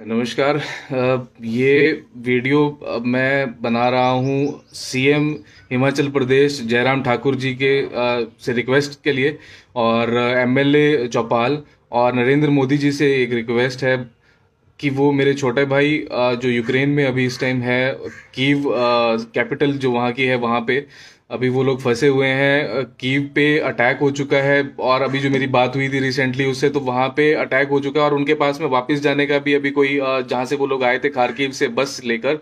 नमस्कार ये वीडियो मैं बना रहा हूँ सीएम हिमाचल प्रदेश जयराम ठाकुर जी के से रिक्वेस्ट के लिए और एमएलए चौपाल और नरेंद्र मोदी जी से एक रिक्वेस्ट है कि वो मेरे छोटे भाई जो यूक्रेन में अभी इस टाइम है कीव कैपिटल जो वहाँ की है वहाँ पे अभी वो लोग फंसे हुए हैं कीव पे अटैक हो चुका है और अभी जो मेरी बात हुई थी रिसेंटली उससे तो वहाँ पे अटैक हो चुका है और उनके पास में वापस जाने का भी अभी कोई जहाँ से वो लोग आए थे खारकीव से बस लेकर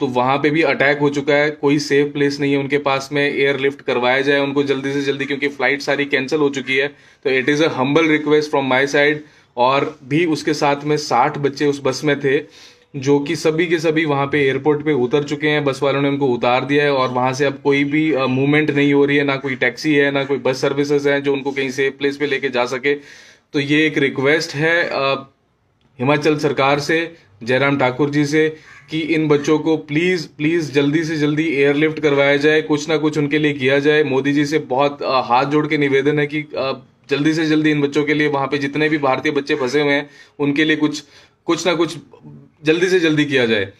तो वहाँ पे भी अटैक हो चुका है कोई सेफ प्लेस नहीं है उनके पास में एयरलिफ्ट करवाया जाए उनको जल्दी से जल्दी क्योंकि फ्लाइट सारी कैंसिल हो चुकी है तो it is a humble request from my side और भी उसके साथ में साठ बच्चे उस बस में थे जो कि सभी के सभी वहाँ पे एयरपोर्ट पे उतर चुके हैं बस वालों ने उनको उतार दिया है और वहाँ से अब कोई भी मूवमेंट नहीं हो रही है ना कोई टैक्सी है ना कोई बस सर्विसेज हैं जो उनको कहीं सेफ प्लेस पे लेके जा सके तो ये एक रिक्वेस्ट है हिमाचल सरकार से जयराम ठाकुर जी से कि इन बच्चों को प्लीज़ प्लीज़ जल्दी से जल्दी एयरलिफ्ट करवाया जाए कुछ ना कुछ उनके लिए किया जाए मोदी जी से बहुत हाथ जोड़ के निवेदन है कि जल्दी से जल्दी इन बच्चों के लिए वहाँ पे जितने भी भारतीय बच्चे फंसे हुए हैं उनके लिए कुछ कुछ ना कुछ जल्दी से जल्दी किया जाए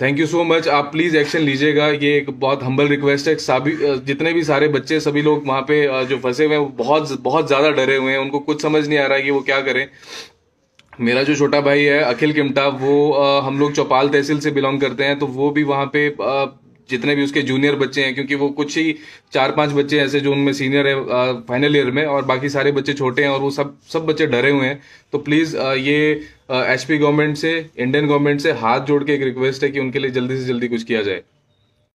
थैंक यू सो मच आप प्लीज़ एक्शन लीजिएगा ये एक बहुत हम्बल रिक्वेस्ट है सभी जितने भी सारे बच्चे सभी लोग वहाँ पे जो फंसे हुए हैं बहुत बहुत ज़्यादा डरे हुए हैं उनको कुछ समझ नहीं आ रहा है कि वो क्या करें मेरा जो छोटा भाई है अखिल किमटा वो आ, हम लोग चौपाल तहसील से बिलोंग करते हैं तो वो भी वहाँ पे आ, जितने भी उसके जूनियर बच्चे हैं क्योंकि वो कुछ ही चार पांच बच्चे ऐसे जो उनमें सीनियर है फाइनल ईयर में और बाकी सारे बच्चे छोटे हैं और वो सब सब बच्चे डरे हुए हैं तो प्लीज़ ये एचपी गवर्नमेंट से इंडियन गवर्नमेंट से हाथ जोड़ के एक रिक्वेस्ट है कि उनके लिए जल्दी से जल्दी कुछ किया जाए